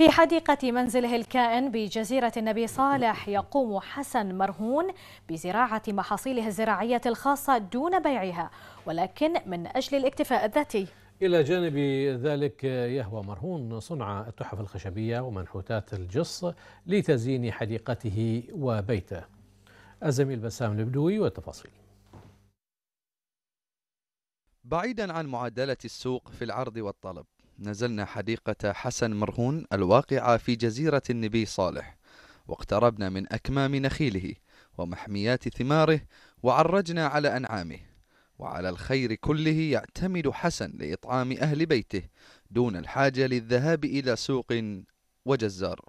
في حديقة منزله الكائن بجزيرة النبي صالح يقوم حسن مرهون بزراعة محاصيله الزراعية الخاصة دون بيعها ولكن من أجل الاكتفاء الذاتي إلى جانب ذلك يهوى مرهون صنع التحف الخشبية ومنحوتات الجص لتزيين حديقته وبيته الزميل بسام البدوي والتفاصيل بعيدا عن معادلة السوق في العرض والطلب نزلنا حديقة حسن مرهون الواقعة في جزيرة النبي صالح واقتربنا من أكمام نخيله ومحميات ثماره وعرجنا على أنعامه وعلى الخير كله يعتمد حسن لإطعام أهل بيته دون الحاجة للذهاب إلى سوق وجزار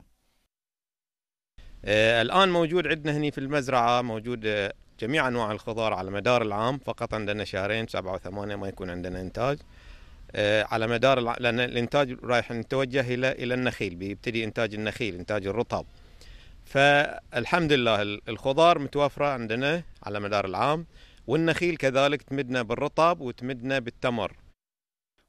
آه الآن موجود عندنا هنا في المزرعة موجود آه، جميع أنواع الخضار على مدار العام فقط عندنا شهرين سبعة وثمانية ما يكون عندنا إنتاج آه، على مدار لان الانتاج رايح نتوجه الى الى النخيل بيبتدي انتاج النخيل انتاج الرطب فالحمد لله الخضار متوفره عندنا على مدار العام والنخيل كذلك تمدنا بالرطب وتمدنا بالتمر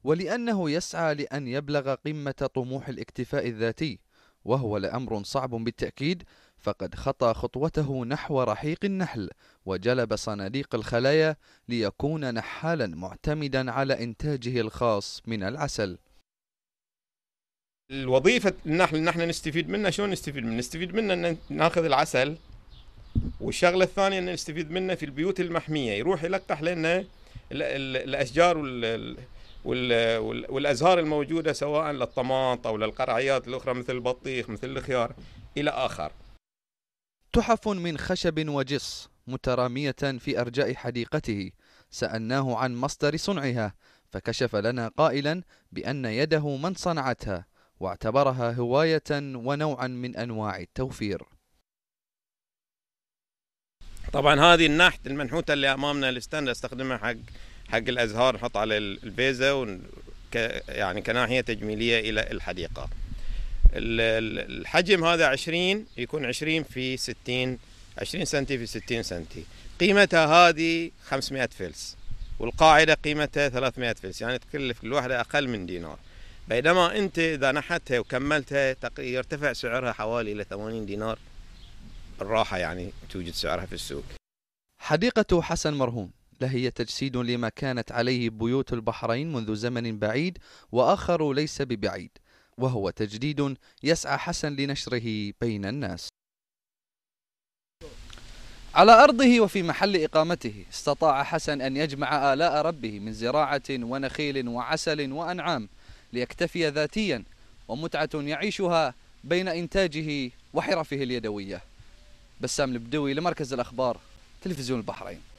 ولانه يسعى لان يبلغ قمه طموح الاكتفاء الذاتي وهو لامر صعب بالتاكيد فقد خطى خطوته نحو رحيق النحل وجلب صناديق الخلايا ليكون نحالا معتمدا على إنتاجه الخاص من العسل الوظيفة النحل نحن نستفيد منها شلون نستفيد منه؟ نستفيد منه أن ناخذ العسل والشغلة الثانية أن نستفيد منه في البيوت المحمية يروح يلقح لنا الأشجار وال والازهار الموجوده سواء للطماط او للقرعيات الاخرى مثل البطيخ مثل الخيار الى اخر تحف من خشب وجص مترامية في أرجاء حديقته سألناه عن مصدر صنعها فكشف لنا قائلا بأن يده من صنعتها واعتبرها هواية ونوعا من أنواع التوفير طبعا هذه النحت المنحوتة اللي أمامنا الستاند استخدمها حق حق الأزهار نحط على البيزة يعني كناحية تجميلية إلى الحديقة الحجم هذا 20 يكون 20 في 60 20 سنتي في 60 سنتي قيمتها هذه 500 فلس والقاعدة قيمتها 300 فلس يعني تكلف كل واحدة أقل من دينار بينما أنت إذا نحتها وكملتها يرتفع سعرها حوالي إلى 80 دينار بالراحة يعني توجد سعرها في السوق حديقة حسن مرهون لهي تجسيد لما كانت عليه بيوت البحرين منذ زمن بعيد وآخر ليس ببعيد وهو تجديد يسعى حسن لنشره بين الناس على أرضه وفي محل إقامته استطاع حسن أن يجمع آلاء ربه من زراعة ونخيل وعسل وأنعام ليكتفي ذاتيا ومتعة يعيشها بين إنتاجه وحرفه اليدوية بسام البدوي لمركز الأخبار تلفزيون البحرين